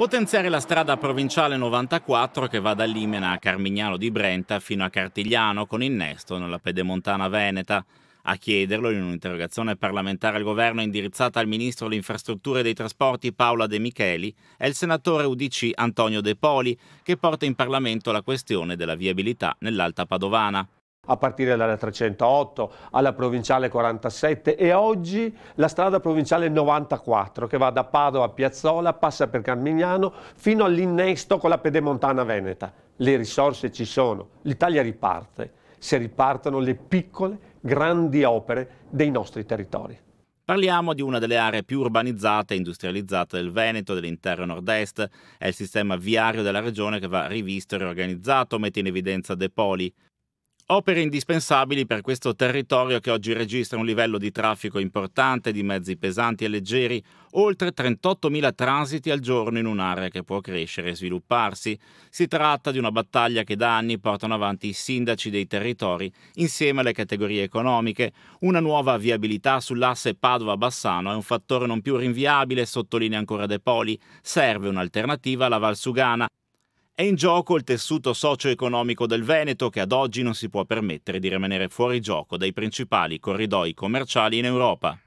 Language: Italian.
Potenziare la strada provinciale 94 che va da Limena a Carmignano di Brenta fino a Cartigliano con innesto nella pedemontana veneta. A chiederlo in un'interrogazione parlamentare al governo indirizzata al ministro delle Infrastrutture e dei Trasporti Paola De Micheli è il senatore UDC Antonio De Poli che porta in Parlamento la questione della viabilità nell'Alta Padovana a partire dalla 308 alla provinciale 47 e oggi la strada provinciale 94 che va da Padova a Piazzola, passa per Carmignano fino all'innesto con la pedemontana veneta. Le risorse ci sono, l'Italia riparte, se ripartono le piccole, grandi opere dei nostri territori. Parliamo di una delle aree più urbanizzate e industrializzate del Veneto, dell'intero nord-est. È il sistema viario della regione che va rivisto e riorganizzato, mette in evidenza dei poli opere indispensabili per questo territorio che oggi registra un livello di traffico importante di mezzi pesanti e leggeri, oltre 38.000 transiti al giorno in un'area che può crescere e svilupparsi. Si tratta di una battaglia che da anni portano avanti i sindaci dei territori insieme alle categorie economiche. Una nuova viabilità sull'asse Padova-Bassano è un fattore non più rinviabile, sottolinea ancora De Poli. Serve un'alternativa alla Valsugana è in gioco il tessuto socio-economico del Veneto che ad oggi non si può permettere di rimanere fuori gioco dai principali corridoi commerciali in Europa.